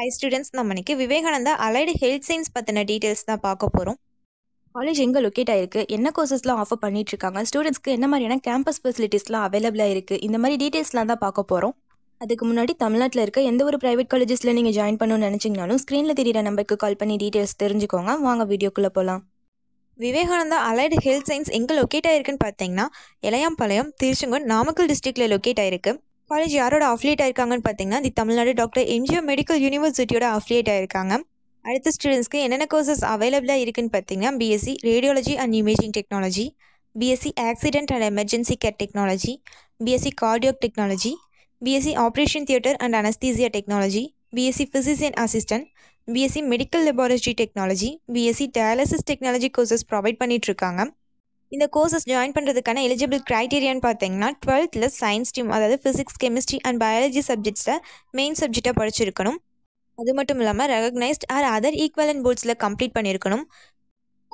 high students நம்ம இன்றைக்கி Vivekananda allied health science பற்றின டீட்டெயில்ஸ் தான் பார்க்க போகிறோம் காலேஜ் எங்கே லொக்கேட் ஆயிருக்கு என்ன கோர்சஸ்லாம் ஆஃபர் பண்ணிகிட்ருக்காங்க ஸ்டூடெண்ட்ஸ்க்கு என்ன மாதிரியான கேம்பஸ் ஃபெசிலிட்டிஸ்லாம் அவைலபிளாக இருக்குது இந்த மாதிரி டீட்டெயில்ஸ்லாம் தான் பார்க்க போகிறோம் அதுக்கு முன்னாடி தமிழ்நாட்டில் இருக்க எந்த ஒரு ப்ரைவேட் காலேஜஸில் நீங்கள் ஜாயின் பண்ணணும்னு நினச்சிங்கனாலும் ஸ்க்ரீனில் தெரியிற நம்பருக்கு கால் பண்ணி டீட்டெயில்ஸ் தெரிஞ்சுக்கோங்க வாங்க வீடியோக்குள்ளே போகலாம் விவேகானந்தா அலைடு ஹெல்த் சயின்ஸ் எங்கே லொக்கேட் ஆயிருக்குன்னு பார்த்தீங்கன்னா இளையாம்பாளையம் திருச்செங்கோடு நாமக்கல் டிஸ்ட்ரிக்டில் லொக்கேட் ஆயிருக்கு காலேஜ் யாரோட அஃப்லியேட் ஆயிருக்காங்கன்னு பார்த்தீங்கன்னா the Tamil Nadu doctor MGM medical யூனிவர்சிட்டியோட அஃப்லியேட் ஆயிருக்காங்க அடுத்த ஸ்டூடெண்ட்ஸ்க்கு என்னென்ன கோர்சஸ் அவைலபிளாக இருக்குன்னு பார்த்தீங்கன்னா BSc radiology and imaging technology BSc accident and emergency care technology BSc cardiac technology BSc operation theatre and anaesthesia technology BSc physician assistant BSc medical laboratory technology BSc dialysis technology courses provide பண்ணிகிட்ருக்காங்க இந்த courses join பண்ணுறதுக்கான eligible க்ரைட்டீரியான்னு பார்த்தீங்கன்னா டுவெல்த்தில் science stream அதாவது physics chemistry and biology சப்ஜெக்ட்ஸில் main சப்ஜெக்டாக படிச்சிருக்கணும் அது மட்டும் இல்லாமல் ரெகக்னைஸ்ட் ஆர் அதர் ஈக்குவலன் போர்ட்ஸில் கம்ப்ளீட் பண்ணியிருக்கணும்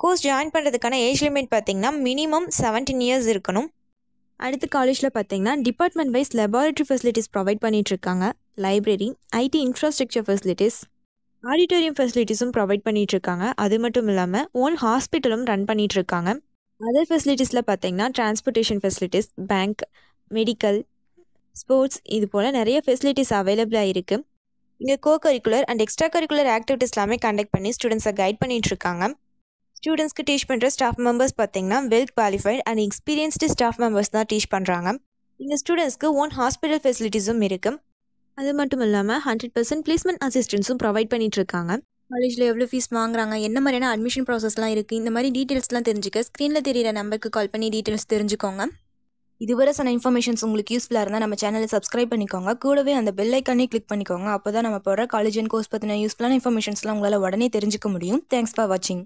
கோர்ஸ் ஜாயின் பண்ணுறதுக்கான ஏஜ் லிமிட் பார்த்திங்கன்னா மினிமம் செவன்டீன் இயர்ஸ் இருக்கணும் அடுத்த காலேஜில் பார்த்தீங்கன்னா department wise laboratory facilities provide பண்ணிகிட்ருக்காங்க library IT infrastructure facilities auditorium ஃபெசிலிட்டிஸும் ப்ரொவைட் பண்ணிகிட்ருக்காங்க அது மட்டும் இல்லாமல் ஓன் ஹாஸ்பிட்டலும் ரன் பண்ணிகிட்ருக்காங்க அதர் ஃபெசிலிட்டிஸில் பார்த்தீங்கன்னா transportation facilities bank medical sports இது போல் நிறைய ஃபெசிலிட்டிஸ் அவைலபிளாக இருக்குது இங்கே co curricular and extra curricular activities எல்லாமே கண்டக்ட் பண்ணி ஸ்டூடெண்ட்ஸை கைட் பண்ணிகிட்ருக்காங்க ஸ்டூடெண்ட்ஸ்க்கு டீச் பண்ணுற ஸ்டாஃப் மெம்பர்ஸ் பார்த்தீங்கன்னா well qualified and experienced staff members தான் டீச் பண்ணுறாங்க இங்கே ஸ்டூடெண்ட்ஸ்க்கு ஓன் ஹாஸ்பிட்டல் ஃபெசிலிட்டிஸும் இருக்குது அது மட்டும் இல்லாமல் ஹண்ட்ரட் பர்சன்ட் பிளேஸ்மெண்ட் அசிஸ்டன்ஸும் ப்ரொவைட் பண்ணிகிட்டு இருக்காங்க காலேஜில் எவ்வளோ ஃபீஸ் வாங்குறாங்க என்ன மாதிரியான அட்மிஷன் ப்ராசஸ்லாம் இருக்குது இந்த மாதிரி டீட்டெயில்ஸ்லாம் தெரிஞ்சுக்க ஸ்க்ரீனில் தெரியிற நம்பருக்கு கால் பண்ணி டீட்டெயில்ஸ் தெரிஞ்சுக்கோங்க இதுவரை சொன்ன இன்ஃபர்மேஷன்ஸ் உங்களுக்கு யூஸ்ஃபுல்லாக இருந்தால் நம்ம சேனலை சப்ஸ்கிரைப் பண்ணிக்கோங்க கூடவே அந்த பெல் ஐக்கானே கிளிக் பண்ணிக்கோங்க அப்போ தான் நம்ம போடுற காலேஜ் அண்ட் கோர்ஸ் பற்றின யூஸ்ஃபுல்லான இன்ஃபர்மேஷன்ஸ்லாம் உங்களால் உடனே தெரிஞ்சுக்க முடியும் தேங்க்ஸ் ஃபார் வாட்சிங்